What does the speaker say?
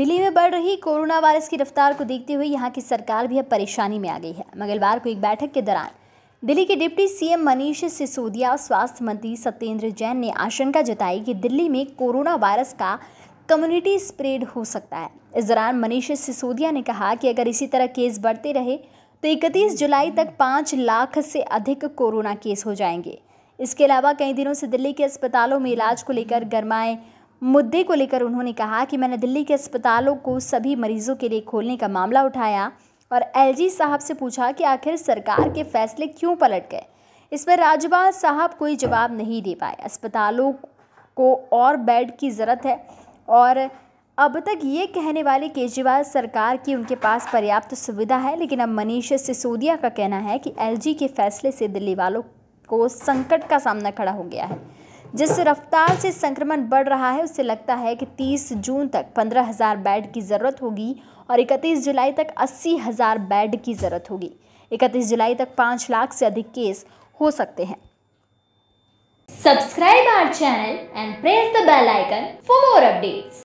दिल्ली में बढ़ रही कोरोना वायरस की रफ्तार को देखते हुए यहाँ की सरकार भी अब परेशानी में आ गई है मंगलवार को एक बैठक के दौरान दिल्ली के डिप्टी सीएम मनीष सिसोदिया और स्वास्थ्य मंत्री सत्येंद्र जैन ने आशंका जताई कि दिल्ली में कोरोना वायरस का कम्युनिटी स्प्रेड हो सकता है इस दौरान मनीष सिसोदिया ने कहा कि अगर इसी तरह केस बढ़ते रहे तो इकतीस जुलाई तक पाँच लाख से अधिक कोरोना केस हो जाएंगे इसके अलावा कई दिनों से दिल्ली के अस्पतालों में इलाज को लेकर गरमाए मुद्दे को लेकर उन्होंने कहा कि मैंने दिल्ली के अस्पतालों को सभी मरीजों के लिए खोलने का मामला उठाया और एलजी साहब से पूछा कि आखिर सरकार के फैसले क्यों पलट गए इस पर राज्यपाल साहब कोई जवाब नहीं दे पाए अस्पतालों को और बेड की ज़रूरत है और अब तक ये कहने वाले केजरीवाल सरकार की उनके पास पर्याप्त सुविधा है लेकिन अब मनीष सिसोदिया का कहना है कि एलजी के फैसले से दिल्ली वालों को संकट का सामना खड़ा हो गया है जिस रफ्तार से संक्रमण बढ़ रहा है उससे लगता है कि 30 जून तक 15,000 बेड की ज़रूरत होगी और 31 जुलाई तक 80,000 बेड की ज़रूरत होगी 31 जुलाई तक 5 लाख से अधिक केस हो सकते हैं subscribe our channel and press the bell icon for more updates